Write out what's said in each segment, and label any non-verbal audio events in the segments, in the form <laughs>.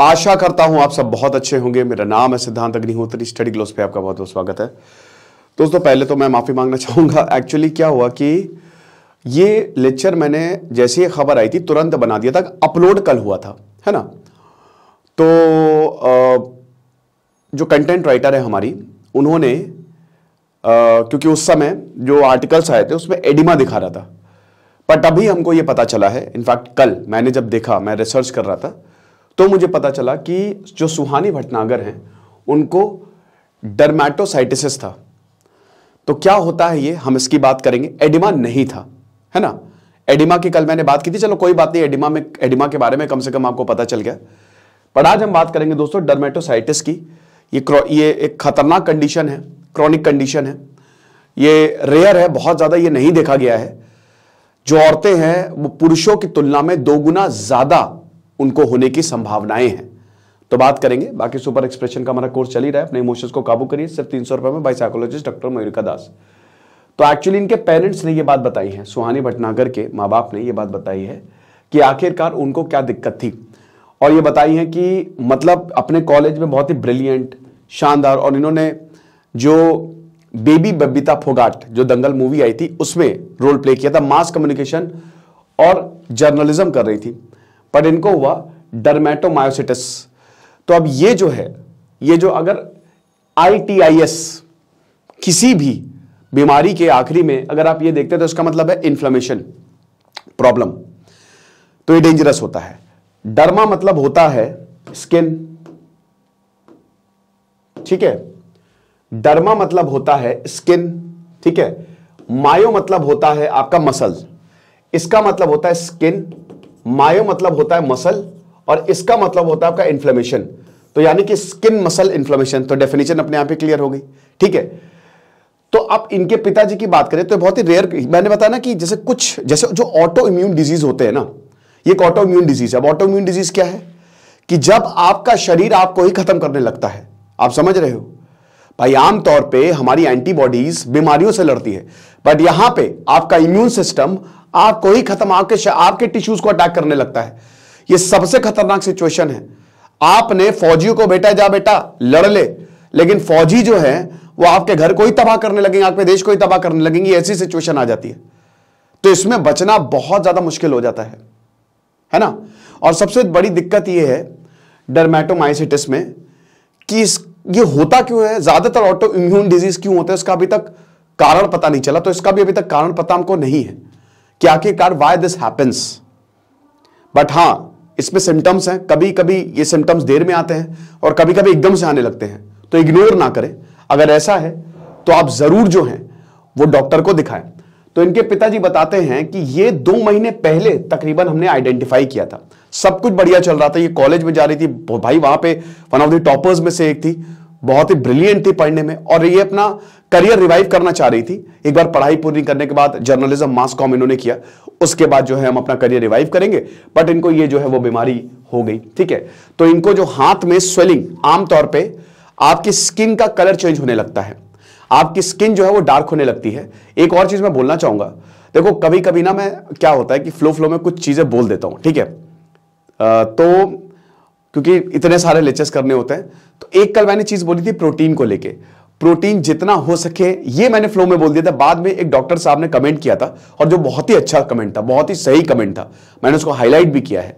आशा करता हूं आप सब बहुत अच्छे होंगे मेरा नाम है सिद्धांत अग्निहोत्री स्टडी ग्लोस पे आपका बहुत बहुत स्वागत है दोस्तों पहले तो मैं माफ़ी मांगना <laughs> चाहूंगा एक्चुअली क्या हुआ कि ये लेक्चर मैंने जैसे ही खबर आई थी तुरंत बना दिया था अपलोड कल हुआ था है ना तो जो कंटेंट राइटर है हमारी उन्होंने क्योंकि उस समय जो आर्टिकल्स आए थे उसमें एडिमा दिखा रहा था बट अभी हमको ये पता चला है इनफैक्ट कल मैंने जब देखा मैं रिसर्च कर रहा था तो मुझे पता चला कि जो सुहानी भटनागर हैं उनको डरमेटोसाइटिस था तो क्या होता है ये हम इसकी बात करेंगे एडिमा नहीं था है ना एडिमा की कल मैंने बात की थी चलो कोई बात नहीं एडिमा में एडिमा के बारे में कम से कम आपको पता चल गया पर आज हम बात करेंगे दोस्तों डर्मेटोसाइटिस की ये ये एक खतरनाक कंडीशन है क्रॉनिक कंडीशन है ये रेयर है बहुत ज़्यादा ये नहीं देखा गया है जो औरतें हैं वो पुरुषों की तुलना में दो गुना ज़्यादा उनको होने की संभावनाएं हैं तो बात करेंगे बाकी सुपर एक्सप्रेशन का हमारा कोर्स चल ही रहा है अपने इमोशंस को काबू करिए सिर्फ तीन सौ रुपए में by psychologist doctor Mayurika Das तो एक्चुअली इनके पेरेंट्स ने यह बात बताई है सुहानी भटनागर के माँ बाप ने यह बात बताई है कि आखिरकार उनको क्या दिक्कत थी और ये बताई है कि मतलब अपने कॉलेज में बहुत ही ब्रिलियंट शानदार और इन्होंने जो बेबी बबीता फोगाट जो दंगल मूवी आई थी उसमें रोल प्ले किया था मास कम्युनिकेशन और जर्नलिज्म कर रही थी पर इनको हुआ डरमेटोमायोसिटिस तो अब ये जो है ये जो अगर आईटीआईएस किसी भी बीमारी के आखिरी में अगर आप ये देखते हैं तो इसका मतलब है इन्फ्लेमेशन प्रॉब्लम तो ये डेंजरस होता है डर्मा मतलब होता है स्किन ठीक है डर्मा मतलब होता है स्किन ठीक है मायो मतलब होता है आपका मसल इसका मतलब होता है स्किन मायो मतलब होता है मसल और इसका मतलब होता है आपका इंफ्लेमेशन तो यानी कि स्किन मसल इंफ्लेमेशन तो डेफिनेशन अपने आप ही क्लियर हो गई ठीक है तो आप इनके पिताजी की बात करें तो बहुत ही रेयर मैंने बताया ना कि जैसे कुछ जैसे जो ऑटो इम्यून डिजीज होते हैं ना ये एक ऑटो इम्यून डिजीज है अब ऑटो इम्यून डिजीज क्या है कि जब आपका शरीर आपको ही खत्म करने लगता है आप समझ रहे हो भाई आमतौर पे हमारी एंटीबॉडीज बीमारियों से लड़ती है बट यहां पे आपका इम्यून सिस्टम आपको ही खत्म आपके आपके टिश्यूज को अटैक करने लगता है ये सबसे खतरनाक सिचुएशन है आपने फौजियों को बेटा जा बेटा लड़ ले लेकिन फौजी जो है वो आपके घर को ही तबाह करने लगेंगे आपके देश को ही तबाह करने लगेंगे ऐसी सिचुएशन आ जाती है तो इसमें बचना बहुत ज्यादा मुश्किल हो जाता है है ना और सबसे बड़ी दिक्कत यह है डरमेटोमाइसिटिस में कि इस ये होता क्यों है ज्यादातर ऑटो इम्यून डिजीज क्यों होता है इसका अभी तक कारण पता नहीं चला तो इसका भी अभी तक कारण पता हमको नहीं है कि आखिरकार वाई दिस हैपन्स बट हां इसमें सिम्टम्स हैं कभी कभी ये सिम्टम्स देर में आते हैं और कभी कभी एकदम से आने लगते हैं तो इग्नोर ना करें अगर ऐसा है तो आप जरूर जो है वो डॉक्टर को दिखाएं तो इनके पिताजी बताते हैं कि ये दो महीने पहले तकरीबन हमने आइडेंटिफाई किया था सब कुछ बढ़िया चल रहा था ये कॉलेज में जा रही थी भाई वहां पे वन ऑफ द टॉपर्स में से एक थी बहुत ही ब्रिलियंट थी पढ़ने में और ये अपना करियर रिवाइव करना चाह रही थी एक बार पढ़ाई पूरी करने के बाद जर्नलिज्म मास कॉम इन्होंने किया उसके बाद जो है हम अपना करियर रिवाइव करेंगे बट इनको ये जो है वो बीमारी हो गई ठीक है तो इनको जो हाथ में स्वेलिंग आमतौर पर आपकी स्किन का कलर चेंज होने लगता है आपकी स्किन जो है वो डार्क होने लगती है एक और चीज मैं बोलना चाहूंगा देखो कभी कभी ना मैं क्या होता है कि फ्लो फ्लो में कुछ चीजें बोल देता हूं ठीक है आ, तो क्योंकि इतने सारे लेक्चर्स करने होते हैं तो एक कल मैंने चीज़ बोली थी प्रोटीन को लेके प्रोटीन जितना हो सके ये मैंने फ्लो में बोल दिया था बाद में एक डॉक्टर साहब ने कमेंट किया था और जो बहुत ही अच्छा कमेंट था बहुत ही सही कमेंट था मैंने उसको हाईलाइट भी किया है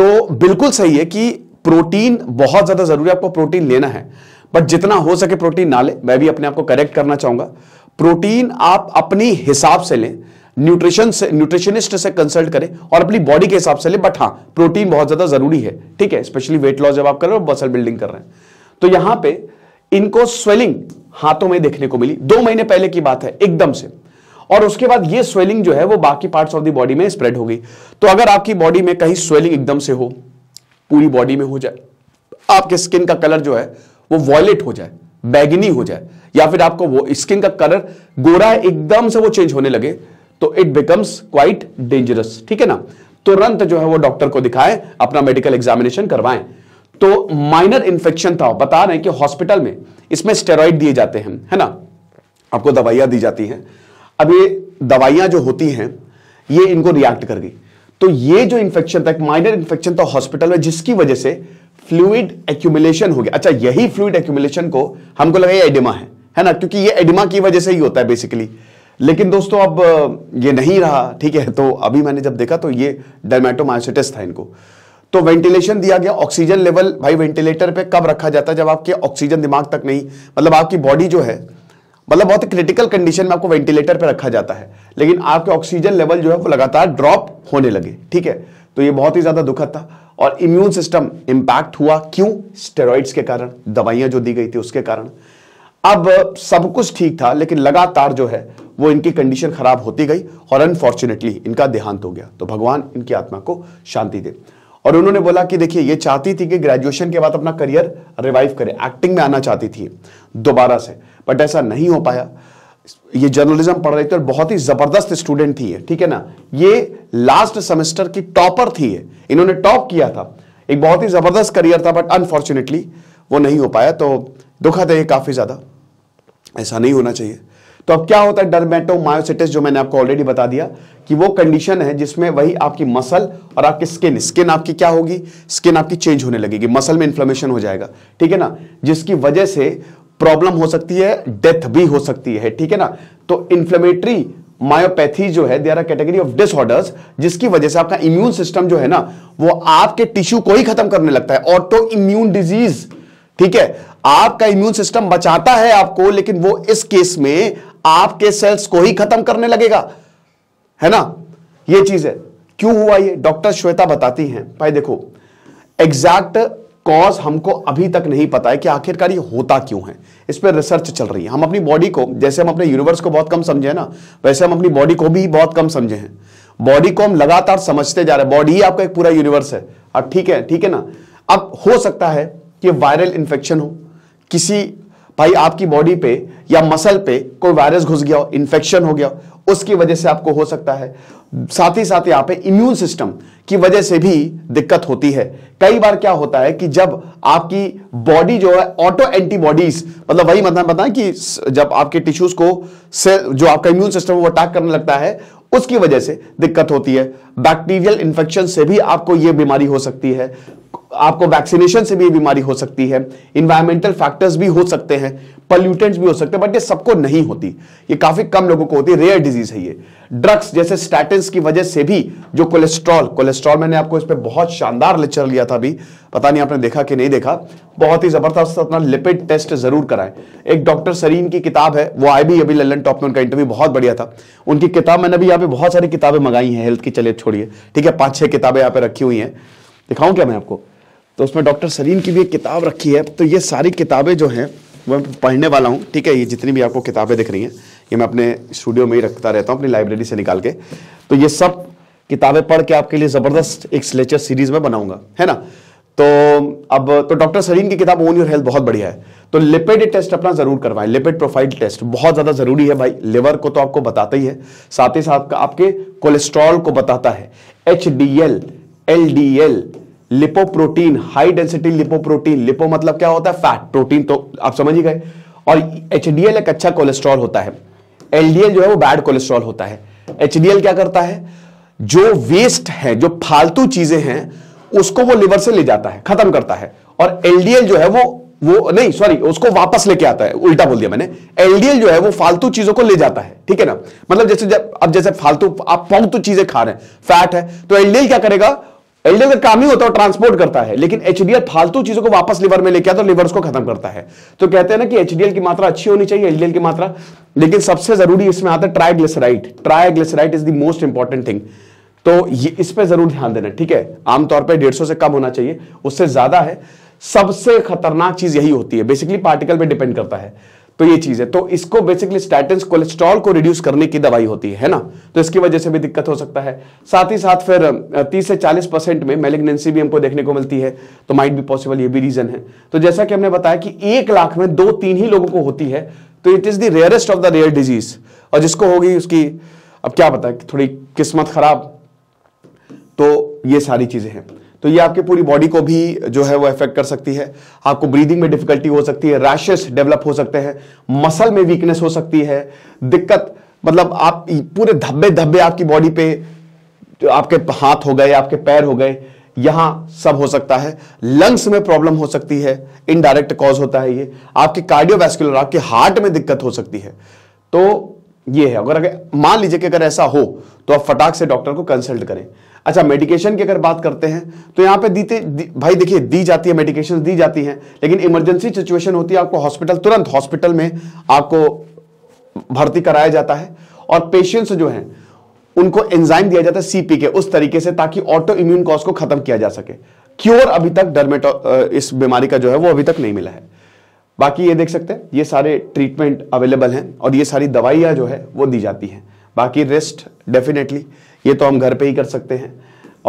तो बिल्कुल सही है कि प्रोटीन बहुत ज़्यादा ज़रूरी है आपको प्रोटीन लेना है बट जितना हो सके प्रोटीन ना ले मैं भी अपने आप को करेक्ट करना चाहूँगा प्रोटीन आप अपनी हिसाब से लें न्यूट्रिशन से न्यूट्रिशनिस्ट से कंसल्ट करें और अपनी बॉडी के हिसाब से ले बट हां प्रोटीन बहुत ज़्यादा ज़रूरी है ठीक है स्पेशली वेट लॉस जब आप कर रहे हो मसल बिल्डिंग कर रहे हैं तो यहां पे इनको स्वेलिंग हाथों में देखने को मिली दो महीने पहले की बात है एकदम से और उसके बाद ये स्वेलिंग जो है वो बाकी पार्ट्स ऑफ द बॉडी में स्प्रेड हो गई तो अगर आपकी बॉडी में कहीं स्वेलिंग एकदम से हो पूरी बॉडी में हो जाए आपके स्किन का कलर जो है वो वॉयलेट हो जाए बैगनी हो जाए या फिर आपको वो स्किन का कलर गोरा एकदम से वो चेंज होने लगे तो इट बिकम्स क्वाइट डेंजरस ठीक है ना तुरंत जो है वो डॉक्टर को दिखाएं अपना मेडिकल एग्जामिनेशन करवाएं तो माइनर इन्फेक्शन था बता रहे हैं कि हॉस्पिटल में इसमें स्टेरॉइड दिए जाते हैं है ना आपको दवाइयां दी जाती हैं अब ये दवाइयां जो होती हैं ये इनको रिएक्ट कर गई तो ये जो इंफेक्शन था माइनर इंफेक्शन था हॉस्पिटल में जिसकी वजह से फ्लूड एक्यूमुलेशन हो गया अच्छा यही फ्लूड एक्यूमुलेशन को हमको लगा ये एडिमा है है ना क्योंकि ये एडिमा की वजह से ही होता है बेसिकली लेकिन दोस्तों अब ये नहीं रहा ठीक है तो अभी मैंने जब देखा तो ये डर्मेटोमायोसिटिस था इनको तो वेंटिलेशन दिया गया ऑक्सीजन लेवल भाई वेंटिलेटर पे कब रखा जाता है जब आपके ऑक्सीजन दिमाग तक नहीं मतलब आपकी बॉडी जो है मतलब बहुत क्रिटिकल कंडीशन में आपको वेंटिलेटर पे रखा जाता है लेकिन आपके ऑक्सीजन लेवल जो है वो लगातार ड्रॉप होने लगे ठीक है तो ये बहुत ही ज्यादा दुखद था और इम्यून सिस्टम इंपैक्ट हुआ क्यों स्टेरॉइड्स के कारण दवाइयां जो दी गई थी उसके कारण अब सब कुछ ठीक था लेकिन लगातार जो है वो इनकी कंडीशन खराब होती गई और अनफॉर्चुनेटली इनका देहांत हो गया तो भगवान इनकी आत्मा को शांति दे और उन्होंने बोला कि देखिए ये चाहती थी कि ग्रेजुएशन के बाद अपना करियर रिवाइव करे एक्टिंग में आना चाहती थी दोबारा से बट ऐसा नहीं हो पाया ये जर्नलिज्म पढ़ रही थी और बहुत ही जबरदस्त स्टूडेंट थी ठीक है ना ये लास्ट सेमेस्टर की टॉपर थी इन्होंने टॉप किया था एक बहुत ही जबरदस्त करियर था बट अनफॉर्चुनेटली वो नहीं हो पाया तो दुखद है ये काफी ज्यादा ऐसा नहीं होना चाहिए तो अब क्या होता है डरमेटोमायोसिटिस जो मैंने आपको ऑलरेडी बता दिया कि वो कंडीशन है जिसमें वही आपकी मसल और आपकी स्किन स्किन आपकी क्या होगी स्किन आपकी चेंज होने लगेगी मसल में इंफ्लेमेशन हो जाएगा ठीक है ना जिसकी वजह से प्रॉब्लम हो सकती है डेथ भी हो सकती है ठीक है ना तो इन्फ्लेमेटरी मायोपैथी जो है they are category of disorders जिसकी वजह से आपका इम्यून सिस्टम जो है ना वो आपके टिश्यू को ही खत्म करने लगता है ऑटो इम्यून डिजीज ठीक है आपका इम्यून सिस्टम बचाता है आपको लेकिन वो इस केस में आपके सेल्स को ही खत्म करने लगेगा है ना ये चीज है क्यों हुआ ये डॉक्टर श्वेता बताती हैं भाई देखो एग्जैक्ट कॉज हमको अभी तक नहीं पता है कि आखिरकार ये होता क्यों है इस पर रिसर्च चल रही है हम अपनी बॉडी को जैसे हम अपने यूनिवर्स को बहुत कम समझे ना वैसे हम अपनी बॉडी को भी बहुत कम समझे हैं बॉडी को हम लगातार समझते जा रहे हैं बॉडी ही आपका एक पूरा यूनिवर्स है अब ठीक है ठीक है ना अब हो सकता है कि वायरल इंफेक्शन हो किसी भाई आपकी बॉडी पे या मसल पे कोई वायरस घुस गया हो इन्फेक्शन हो गया उसकी वजह से आपको हो सकता है साथ ही साथ यहां पे इम्यून सिस्टम की वजह से भी दिक्कत होती है कई बार क्या होता है कि जब आपकी बॉडी जो है ऑटो एंटीबॉडीज मतलब वही मतलब बताएं कि जब आपके टिश्यूज को से जो आपका इम्यून सिस्टम वो अटैक करने लगता है उसकी वजह से दिक्कत होती है बैक्टीरियल इन्फेक्शन से भी आपको ये बीमारी हो सकती है आपको वैक्सीनेशन से भी ये बीमारी हो सकती है इन्वायरमेंटल फैक्टर्स भी हो सकते हैं पॉल्यूटेंट्स भी हो सकते हैं बट ये सबको नहीं होती ये काफी कम लोगों को होती है रेयर डिजीज है ये ड्रग्स जैसे स्टैटिन्स की वजह से भी जो कोलेस्ट्रॉल कोलेस्ट्रॉल मैंने आपको इस पर बहुत शानदार लेक्चर लिया था अभी पता नहीं आपने देखा कि नहीं देखा बहुत ही जबरदस्त अपना लिपिड टेस्ट जरूर कराएं एक डॉक्टर सरीन की किताब है वो आई भी अभी लल्लन टॉप में उनका इंटरव्यू बहुत बढ़िया था उनकी किताब मैंने अभी यहाँ पे बहुत सारी किताबें मंगाई हैं हेल्थ की चले छोड़िए ठीक है पांच छह किताबें यहाँ पे रखी हुई हैं दिखाऊं क्या मैं आपको तो उसमें डॉक्टर सलीम की भी एक किताब रखी है तो ये सारी किताबें जो हैं वो मैं पढ़ने वाला हूँ ठीक है ये जितनी भी आपको किताबें दिख रही हैं ये मैं अपने स्टूडियो में ही रखता रहता हूँ अपनी लाइब्रेरी से निकाल के तो ये सब किताबें पढ़ के आपके लिए ज़बरदस्त एक लेक्चर सीरीज़ में बनाऊंगा है ना तो अब तो डॉक्टर सरीन की किताब ओन योर हेल्थ बहुत बढ़िया है तो लिपिड टेस्ट अपना जरूर करवाएं लिपिड प्रोफाइल टेस्ट बहुत ज्यादा जरूरी है भाई लिवर को तो आपको बताता ही है साथ ही साथ आपके कोलेस्ट्रॉल को बताता है H D L L D L lipoprotein high density lipoprotein lipo मतलब क्या होता है फैट प्रोटीन तो आप समझ ही गए और एच एक अच्छा कोलेस्ट्रॉल होता है एलडीएल जो है वो बैड कोलेस्ट्रॉल होता है एच क्या करता है जो वेस्ट है जो फालतू चीजें हैं उसको वो लिवर से ले जाता है खत्म करता है और एलडीएल जो है वो वो नहीं सॉरी उसको वापस लेके आता है उल्टा बोल दिया मैंने एलडीएल जो है वो फालतू चीजों को ले जाता है ठीक है ना मतलब जैसे जब अब जैसे फालतू आप फालतू चीजें खा रहे हैं फैट है तो एलडीएल क्या करेगा एलडीएल का काम ही होता है ट्रांसपोर्ट करता है लेकिन एचडीएल फालतू चीजों को वापस लिवर में लेके आता है लिवर्स तो को खत्म करता है तो कहते हैं ना कि एचडीएल की मात्रा अच्छी होनी चाहिए एलडीएल की मात्रा लेकिन सबसे जरूरी इसमें आता है triglyceride triglyceride is the most important thing तो ये इस पे जरूर ध्यान देना ठीक है आमतौर डेढ़ सौ से कम होना चाहिए उससे ज्यादा है सबसे खतरनाक चीज यही होती है बेसिकली पार्टिकल पर डिपेंड करता है तो ये चीज है तो इसको बेसिकली स्टैटिन कोलेस्ट्रॉल को रिड्यूस करने की दवाई होती है ना तो इसकी वजह से भी दिक्कत हो सकता है साथ ही साथ फिर 30 से 40 परसेंट में मेलेग्नेंसी भी हमको देखने को मिलती है तो माइट भी पॉसिबल ये भी रीजन है तो जैसा कि हमने बताया कि एक लाख में दो तीन ही लोगों को होती है तो it is the rarest of the rare disease और जिसको होगी उसकी अब क्या बताए थोड़ी किस्मत खराब तो ये सारी चीजें हैं तो ये आपके पूरी बॉडी को भी जो है वो इफेक्ट कर सकती है आपको ब्रीदिंग में डिफिकल्टी हो सकती है रैशेस डेवलप हो सकते हैं मसल में वीकनेस हो सकती है दिक्कत मतलब आप पूरे धब्बे धब्बे आपकी बॉडी पे आपके हाथ हो गए आपके पैर हो गए यहां सब हो सकता है लंग्स में प्रॉब्लम हो सकती है इनडायरेक्ट कॉज होता है ये आपके कार्डियोवैस्कुलर आपके हार्ट में दिक्कत हो सकती है तो ये है अगर अगर मान लीजिए कि अगर ऐसा हो तो आप फटाक से डॉक्टर को कंसल्ट करें अच्छा मेडिकेशन की अगर बात करते हैं तो यहां पे दीते दी, भाई देखिए दी जाती है मेडिकेशन दी जाती हैं लेकिन इमरजेंसी सिचुएशन होती है आपको हॉस्पिटल तुरंत हॉस्पिटल में आपको भर्ती कराया जाता है और पेशेंट्स जो हैं उनको एंजाइम दिया जाता है सीपी के उस तरीके से ताकि ऑटो इम्यून कॉज को खत्म किया जा सके क्योर अभी तक डरमेटो इस बीमारी का जो है वो अभी तक नहीं मिला है बाकी ये देख सकते हैं ये सारे ट्रीटमेंट अवेलेबल हैं और ये सारी दवाइयां जो है वो दी जाती हैं बाकी रेस्ट डेफिनेटली ये तो हम घर पे ही कर सकते हैं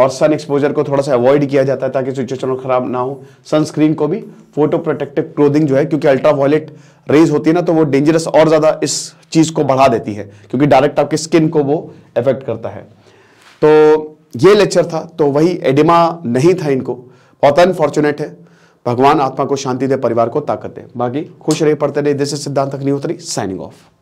और सन एक्सपोजर को थोड़ा सा अवॉइड किया जाता है ताकि सिचुएशन खराब ना हो सनस्क्रीन को भी फोटो प्रोटेक्टिव क्लोदिंग जो है क्योंकि अल्ट्रा वायलेट रेज होती है ना तो वो डेंजरस और ज़्यादा इस चीज़ को बढ़ा देती है क्योंकि डायरेक्ट आपके स्किन को वो इफेक्ट करता है तो ये लेक्चर था तो वही एडिमा नहीं था इनको बहुत अनफॉर्चुनेट है भगवान आत्मा को शांति दे परिवार को ताकत दे बाकी खुश रहे पढ़ते रहे दिस इज सिद्धांत अग्निहोत्री साइनिंग ऑफ